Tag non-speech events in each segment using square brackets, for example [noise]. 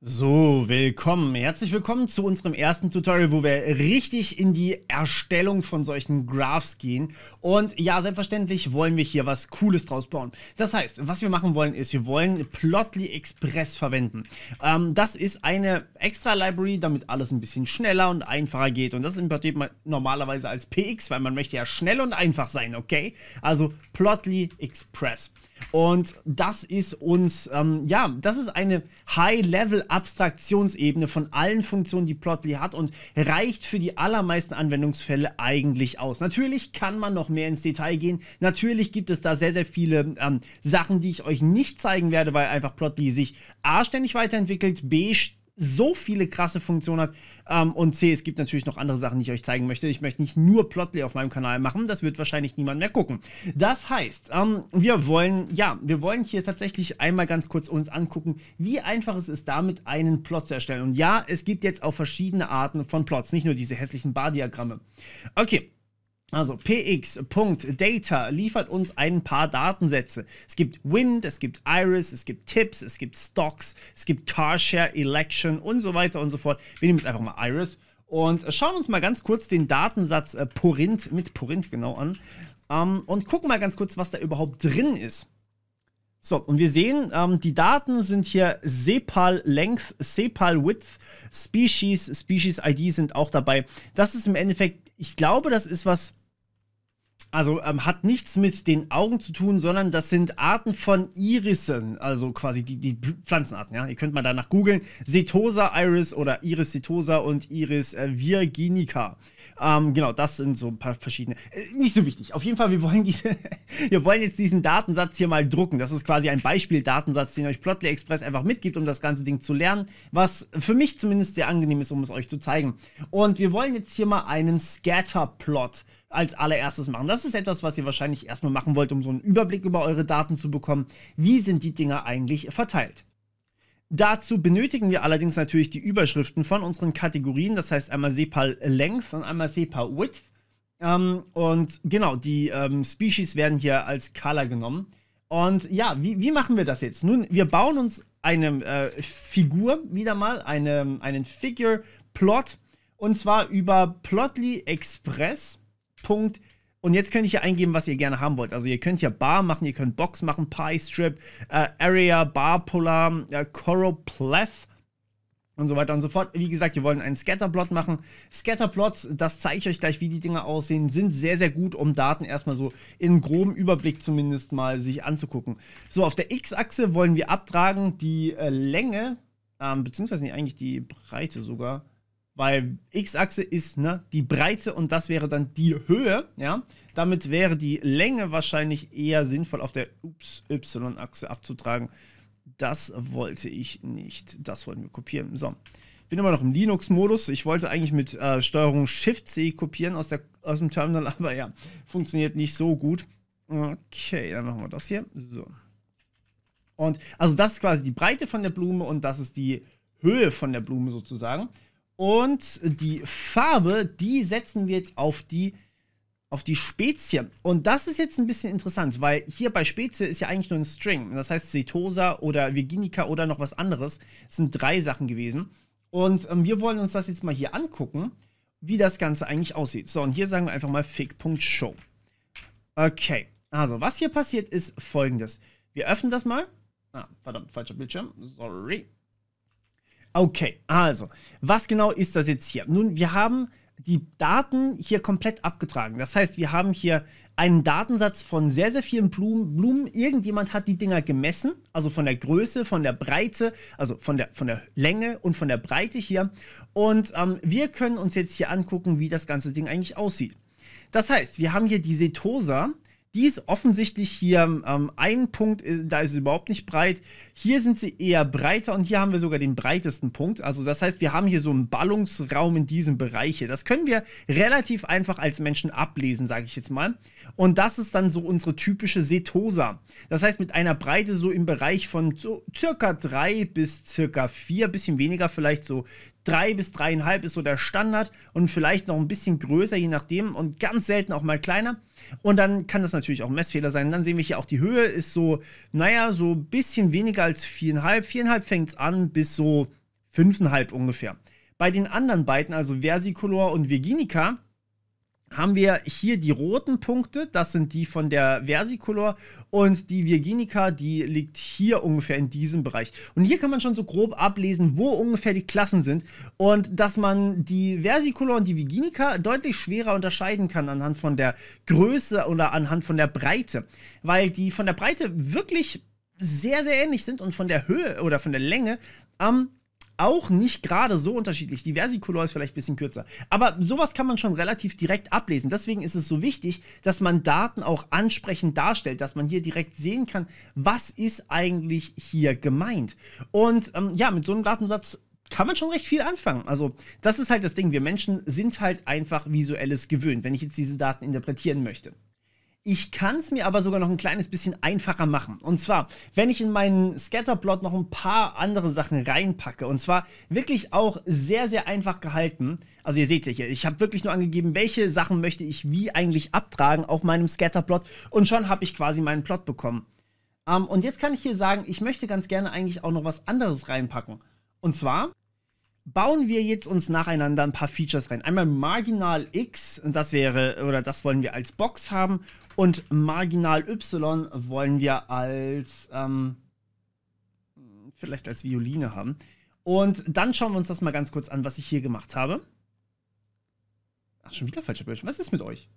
So, willkommen. Herzlich willkommen zu unserem ersten Tutorial, wo wir richtig in die Erstellung von solchen Graphs gehen. Und ja, selbstverständlich wollen wir hier was Cooles draus bauen. Das heißt, was wir machen wollen, ist, wir wollen Plotly Express verwenden. Ähm, das ist eine extra Library, damit alles ein bisschen schneller und einfacher geht. Und das importiert man normalerweise als PX, weil man möchte ja schnell und einfach sein, okay? Also Plotly Express. Und das ist uns, ähm, ja, das ist eine High-Level-Abstraktionsebene von allen Funktionen, die Plotly hat und reicht für die allermeisten Anwendungsfälle eigentlich aus. Natürlich kann man noch mehr ins Detail gehen. Natürlich gibt es da sehr, sehr viele ähm, Sachen, die ich euch nicht zeigen werde, weil einfach Plotly sich A ständig weiterentwickelt, B so viele krasse Funktionen hat. Ähm, und C, es gibt natürlich noch andere Sachen, die ich euch zeigen möchte. Ich möchte nicht nur Plotly auf meinem Kanal machen, das wird wahrscheinlich niemand mehr gucken. Das heißt, ähm, wir wollen, ja, wir wollen hier tatsächlich einmal ganz kurz uns angucken, wie einfach es ist, damit einen Plot zu erstellen. Und ja, es gibt jetzt auch verschiedene Arten von Plots, nicht nur diese hässlichen Bardiagramme. Okay, also px.data liefert uns ein paar Datensätze. Es gibt Wind, es gibt Iris, es gibt Tips, es gibt Stocks, es gibt Carshare, Election und so weiter und so fort. Wir nehmen jetzt einfach mal Iris und schauen uns mal ganz kurz den Datensatz äh, Porint mit Porint genau an ähm, und gucken mal ganz kurz, was da überhaupt drin ist. So, und wir sehen, ähm, die Daten sind hier Sepal Length, Sepal Width, Species, Species ID sind auch dabei. Das ist im Endeffekt, ich glaube, das ist was, also ähm, hat nichts mit den Augen zu tun, sondern das sind Arten von Irissen, also quasi die, die Pflanzenarten. Ja? Ihr könnt mal danach googeln. Setosa Iris oder Iris setosa und Iris äh, virginica. Ähm, genau, das sind so ein paar verschiedene. Äh, nicht so wichtig. Auf jeden Fall, wir wollen, diese, [laughs] wir wollen jetzt diesen Datensatz hier mal drucken. Das ist quasi ein Beispiel-Datensatz, den euch Plotly Express einfach mitgibt, um das ganze Ding zu lernen, was für mich zumindest sehr angenehm ist, um es euch zu zeigen. Und wir wollen jetzt hier mal einen Scatter-Plot als allererstes machen. Das ist etwas, was ihr wahrscheinlich erstmal machen wollt, um so einen Überblick über eure Daten zu bekommen. Wie sind die Dinger eigentlich verteilt? Dazu benötigen wir allerdings natürlich die Überschriften von unseren Kategorien, das heißt einmal Sepal Length und einmal Sepal Width. Ähm, und genau, die ähm, Species werden hier als Color genommen. Und ja, wie, wie, machen wir das jetzt? Nun, wir bauen uns eine äh, Figur wieder mal, eine, einen Figure Plot, und zwar über Plotly Express. Punkt. Und jetzt könnt ihr hier eingeben, was ihr gerne haben wollt. Also ihr könnt ja Bar machen, ihr könnt Box machen, Pie Strip, äh, Area, Bar Polar, äh, Choropleth und so weiter und so fort. Wie gesagt, wir wollen einen Scatterplot machen. Scatterplots, das zeige ich euch gleich, wie die Dinger aussehen, sind sehr, sehr gut, um Daten erstmal so in groben Überblick zumindest mal sich anzugucken. So, auf der X-Achse wollen wir abtragen die äh, Länge, ähm, beziehungsweise nicht eigentlich die Breite sogar weil X-Achse ist ne, die Breite und das wäre dann die Höhe. Ja? Damit wäre die Länge wahrscheinlich eher sinnvoll auf der Y-Achse abzutragen. Das wollte ich nicht. Das wollten wir kopieren. So, ich bin immer noch im Linux-Modus. Ich wollte eigentlich mit äh, Steuerung Shift-C kopieren aus, der, aus dem Terminal, [laughs] aber ja, funktioniert nicht so gut. Okay, dann machen wir das hier. So. Und also das ist quasi die Breite von der Blume und das ist die Höhe von der Blume sozusagen. Und die Farbe, die setzen wir jetzt auf die, auf die Spezie. Und das ist jetzt ein bisschen interessant, weil hier bei Spezie ist ja eigentlich nur ein String. Das heißt, Setosa oder Virginica oder noch was anderes das sind drei Sachen gewesen. Und ähm, wir wollen uns das jetzt mal hier angucken, wie das Ganze eigentlich aussieht. So, und hier sagen wir einfach mal fig.show. Okay, also was hier passiert ist folgendes. Wir öffnen das mal. Ah, verdammt, falscher Bildschirm. Sorry. Okay, also, was genau ist das jetzt hier? Nun, wir haben die Daten hier komplett abgetragen. Das heißt, wir haben hier einen Datensatz von sehr, sehr vielen Blumen. Blumen. Irgendjemand hat die Dinger gemessen, also von der Größe, von der Breite, also von der, von der Länge und von der Breite hier. Und ähm, wir können uns jetzt hier angucken, wie das ganze Ding eigentlich aussieht. Das heißt, wir haben hier die Setosa, die ist offensichtlich hier ähm, ein Punkt, äh, da ist sie überhaupt nicht breit. Hier sind sie eher breiter und hier haben wir sogar den breitesten Punkt. Also das heißt, wir haben hier so einen Ballungsraum in diesem Bereich. Das können wir relativ einfach als Menschen ablesen, sage ich jetzt mal. Und das ist dann so unsere typische Setosa. Das heißt, mit einer Breite so im Bereich von so circa 3 bis circa 4, bisschen weniger vielleicht so Drei bis dreieinhalb ist so der Standard und vielleicht noch ein bisschen größer, je nachdem, und ganz selten auch mal kleiner. Und dann kann das natürlich auch ein Messfehler sein. Dann sehen wir hier auch die Höhe ist so, naja, so ein bisschen weniger als viereinhalb. Viereinhalb fängt es an bis so fünfeinhalb ungefähr. Bei den anderen beiden, also Versicolor und Virginica, haben wir hier die roten Punkte, das sind die von der Versicolor und die Virginica, die liegt hier ungefähr in diesem Bereich. Und hier kann man schon so grob ablesen, wo ungefähr die Klassen sind und dass man die Versicolor und die Virginica deutlich schwerer unterscheiden kann anhand von der Größe oder anhand von der Breite, weil die von der Breite wirklich sehr, sehr ähnlich sind und von der Höhe oder von der Länge am ähm, auch nicht gerade so unterschiedlich. Die Versicolor ist vielleicht ein bisschen kürzer. Aber sowas kann man schon relativ direkt ablesen. Deswegen ist es so wichtig, dass man Daten auch ansprechend darstellt, dass man hier direkt sehen kann, was ist eigentlich hier gemeint. Und ähm, ja, mit so einem Datensatz kann man schon recht viel anfangen. Also, das ist halt das Ding. Wir Menschen sind halt einfach visuelles gewöhnt, wenn ich jetzt diese Daten interpretieren möchte. Ich kann es mir aber sogar noch ein kleines bisschen einfacher machen. Und zwar, wenn ich in meinen Scatterplot noch ein paar andere Sachen reinpacke. Und zwar wirklich auch sehr, sehr einfach gehalten. Also ihr seht ja hier, ich habe wirklich nur angegeben, welche Sachen möchte ich wie eigentlich abtragen auf meinem Scatterplot. Und schon habe ich quasi meinen Plot bekommen. Ähm, und jetzt kann ich hier sagen, ich möchte ganz gerne eigentlich auch noch was anderes reinpacken. Und zwar bauen wir jetzt uns nacheinander ein paar Features rein. Einmal Marginal X, das wäre, oder das wollen wir als Box haben. Und Marginal Y wollen wir als, ähm, vielleicht als Violine haben. Und dann schauen wir uns das mal ganz kurz an, was ich hier gemacht habe. Ach, schon wieder falscher Bildschirm. Was ist mit euch?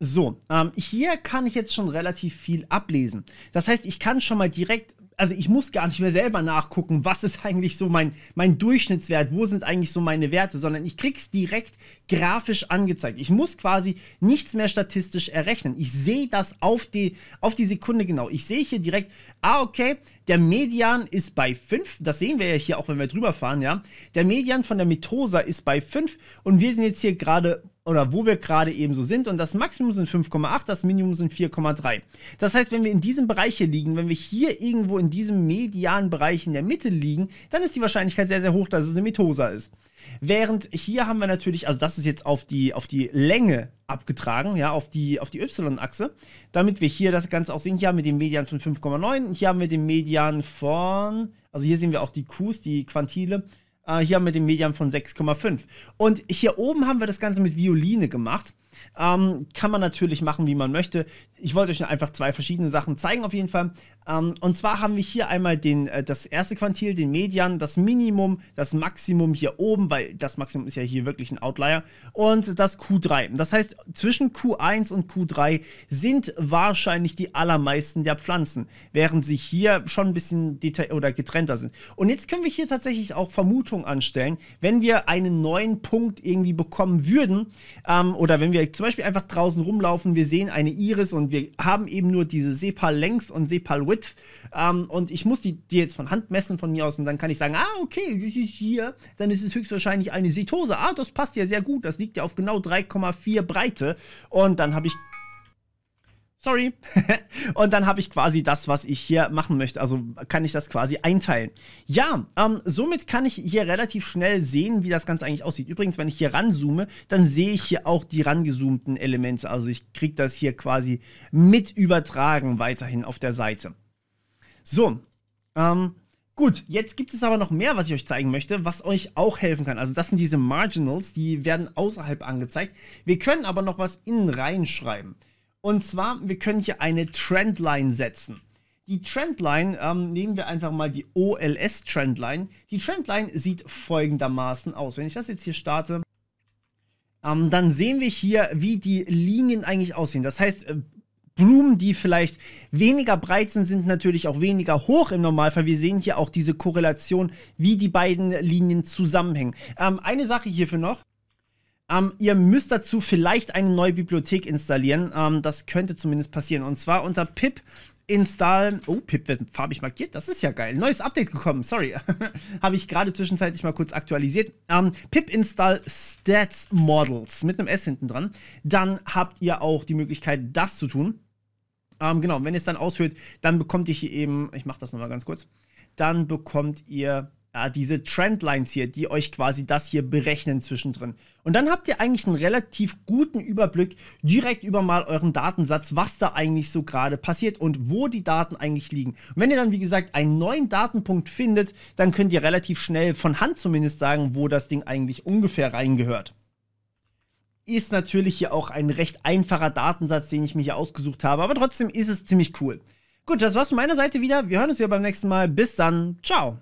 So, ähm, hier kann ich jetzt schon relativ viel ablesen. Das heißt, ich kann schon mal direkt, also ich muss gar nicht mehr selber nachgucken, was ist eigentlich so mein, mein Durchschnittswert, wo sind eigentlich so meine Werte, sondern ich krieg's direkt grafisch angezeigt. Ich muss quasi nichts mehr statistisch errechnen. Ich sehe das auf die, auf die Sekunde genau. Ich sehe hier direkt, ah, okay, der Median ist bei 5. Das sehen wir ja hier auch, wenn wir drüber fahren, ja. Der Median von der Mitosa ist bei 5 und wir sind jetzt hier gerade oder wo wir gerade eben so sind. Und das Maximum sind 5,8, das Minimum sind 4,3. Das heißt, wenn wir in diesem Bereich hier liegen, wenn wir hier irgendwo in diesem medianen Bereich in der Mitte liegen, dann ist die Wahrscheinlichkeit sehr, sehr hoch, dass es eine Mitosa ist. Während hier haben wir natürlich, also das ist jetzt auf die, auf die Länge abgetragen, ja, auf die, auf die Y-Achse, damit wir hier das Ganze auch sehen. Hier haben wir den Median von 5,9, hier haben wir den Median von, also hier sehen wir auch die Qs, die Quantile äh, hier haben wir den Median von 6,5. Und hier oben haben wir das Ganze mit Violine gemacht. Ähm, kann man natürlich machen, wie man möchte. Ich wollte euch einfach zwei verschiedene Sachen zeigen auf jeden Fall. Ähm, und zwar haben wir hier einmal den, äh, das erste Quantil, den Median, das Minimum, das Maximum hier oben, weil das Maximum ist ja hier wirklich ein Outlier, und das Q3. Das heißt, zwischen Q1 und Q3 sind wahrscheinlich die allermeisten der Pflanzen, während sie hier schon ein bisschen oder getrennter sind. Und jetzt können wir hier tatsächlich auch Vermutungen anstellen, wenn wir einen neuen Punkt irgendwie bekommen würden, ähm, oder wenn wir wir zum Beispiel einfach draußen rumlaufen, wir sehen eine Iris und wir haben eben nur diese Sepal-Length und Sepal-Width ähm, und ich muss die, die jetzt von Hand messen von mir aus und dann kann ich sagen, ah, okay, das ist hier, dann ist es höchstwahrscheinlich eine Sitose. Ah, das passt ja sehr gut, das liegt ja auf genau 3,4 Breite und dann habe ich Sorry. [laughs] und dann habe ich quasi das, was ich hier machen möchte. Also kann ich das quasi einteilen. Ja, ähm, somit kann ich hier relativ schnell sehen, wie das Ganze eigentlich aussieht. Übrigens, wenn ich hier ranzoome, dann sehe ich hier auch die rangezoomten Elemente. Also ich kriege das hier quasi mit übertragen weiterhin auf der Seite. So, ähm, Gut, jetzt gibt es aber noch mehr, was ich euch zeigen möchte, was euch auch helfen kann. Also das sind diese Marginals, die werden außerhalb angezeigt. Wir können aber noch was innen reinschreiben. Und zwar, wir können hier eine Trendline setzen. Die Trendline, ähm, nehmen wir einfach mal die OLS-Trendline. Die Trendline sieht folgendermaßen aus. Wenn ich das jetzt hier starte, ähm, dann sehen wir hier, wie die Linien eigentlich aussehen. Das heißt, äh, Blumen, die vielleicht weniger breit sind, sind natürlich auch weniger hoch im Normalfall. Wir sehen hier auch diese Korrelation, wie die beiden Linien zusammenhängen. Ähm, eine Sache hierfür noch. Ähm, ihr müsst dazu vielleicht eine neue Bibliothek installieren. Ähm, das könnte zumindest passieren. Und zwar unter pip install. Oh, pip wird farbig markiert. Das ist ja geil. Neues Update gekommen. Sorry. [laughs] Habe ich gerade zwischenzeitlich mal kurz aktualisiert. Ähm, pip install stats models mit einem S hinten dran. Dann habt ihr auch die Möglichkeit, das zu tun. Ähm, genau, wenn ihr es dann ausführt, dann bekommt ihr hier eben. Ich mache das nochmal ganz kurz. Dann bekommt ihr ja, äh, diese Trendlines hier, die euch quasi das hier berechnen zwischendrin. Und dann habt ihr eigentlich einen relativ guten Überblick direkt über mal euren Datensatz, was da eigentlich so gerade passiert und wo die Daten eigentlich liegen. Und wenn ihr dann, wie gesagt, einen neuen Datenpunkt findet, dann könnt ihr relativ schnell von Hand zumindest sagen, wo das Ding eigentlich ungefähr reingehört ist natürlich hier auch ein recht einfacher Datensatz, den ich mir hier ausgesucht habe, aber trotzdem ist es ziemlich cool. Gut, das war's von meiner Seite wieder. Wir hören uns wieder beim nächsten Mal. Bis dann. Ciao.